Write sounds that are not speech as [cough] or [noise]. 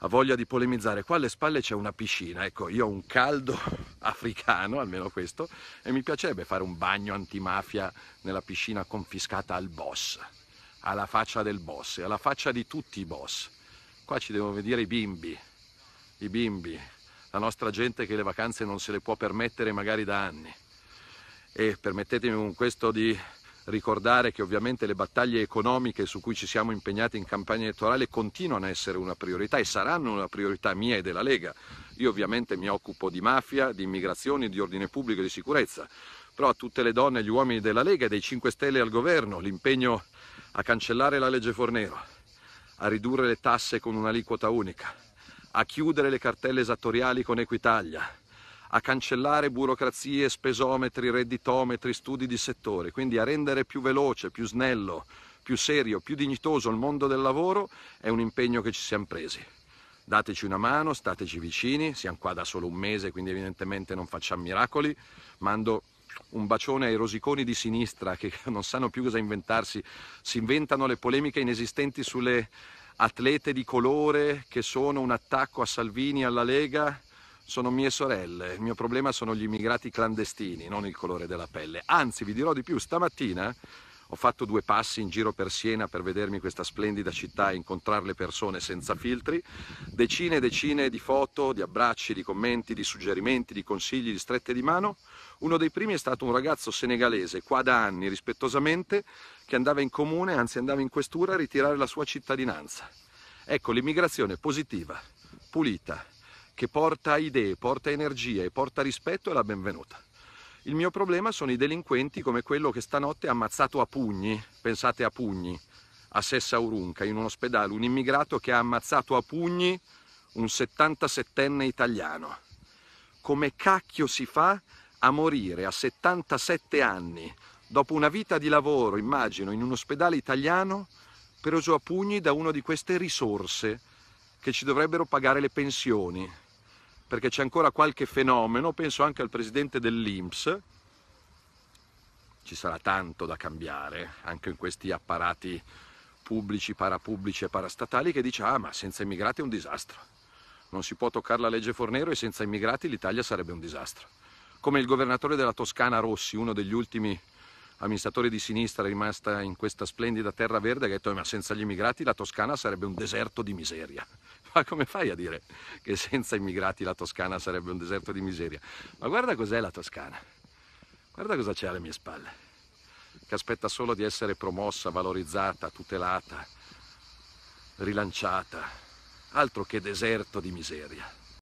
ha voglia di polemizzare, qua alle spalle c'è una piscina, ecco io ho un caldo [laughs] africano, almeno questo, e mi piacerebbe fare un bagno antimafia nella piscina confiscata al boss, alla faccia del boss e alla faccia di tutti i boss. Qua ci devono vedere i bimbi, i bimbi, la nostra gente che le vacanze non se le può permettere magari da anni. E permettetemi con questo di ricordare che ovviamente le battaglie economiche su cui ci siamo impegnati in campagna elettorale continuano a essere una priorità e saranno una priorità mia e della Lega. Io ovviamente mi occupo di mafia, di immigrazione, di ordine pubblico e di sicurezza, però a tutte le donne e gli uomini della Lega e dei 5 Stelle al governo l'impegno a cancellare la legge Fornero, a ridurre le tasse con un'aliquota unica, a chiudere le cartelle esattoriali con Equitalia, a cancellare burocrazie, spesometri, redditometri, studi di settore, quindi a rendere più veloce, più snello, più serio, più dignitoso il mondo del lavoro è un impegno che ci siamo presi. Dateci una mano, stateci vicini, siamo qua da solo un mese, quindi evidentemente non facciamo miracoli. Mando un bacione ai rosiconi di sinistra che [laughs] non sanno più cosa inventarsi, si inventano le polemiche inesistenti sulle atlete di colore che sono un attacco a Salvini, alla Lega sono mie sorelle, il mio problema sono gli immigrati clandestini, non il colore della pelle. Anzi, vi dirò di più, stamattina ho fatto due passi in giro per Siena per vedermi questa splendida città e incontrare le persone senza filtri, decine e decine di foto, di abbracci, di commenti, di suggerimenti, di consigli, di strette di mano. Uno dei primi è stato un ragazzo senegalese, qua da anni rispettosamente, che andava in comune, anzi andava in questura a ritirare la sua cittadinanza. Ecco, l'immigrazione positiva, pulita, che porta idee, porta energia e porta rispetto è la benvenuta. Il mio problema sono i delinquenti come quello che stanotte ha ammazzato a pugni, pensate a pugni, a Sessa Urunca, in un ospedale, un immigrato che ha ammazzato a pugni un 77enne italiano. Come cacchio si fa a morire a 77 anni, dopo una vita di lavoro, immagino, in un ospedale italiano, preso a pugni da una di queste risorse che ci dovrebbero pagare le pensioni, perché c'è ancora qualche fenomeno, penso anche al presidente dell'Inps, ci sarà tanto da cambiare anche in questi apparati pubblici, parapubblici e parastatali che dice ah ma senza immigrati è un disastro, non si può toccare la legge Fornero e senza immigrati l'Italia sarebbe un disastro. Come il governatore della Toscana Rossi, uno degli ultimi amministratori di sinistra rimasta in questa splendida terra verde, ha detto eh, ma senza gli immigrati la Toscana sarebbe un deserto di miseria ma come fai a dire che senza immigrati la Toscana sarebbe un deserto di miseria? Ma guarda cos'è la Toscana, guarda cosa c'è alle mie spalle, che aspetta solo di essere promossa, valorizzata, tutelata, rilanciata, altro che deserto di miseria.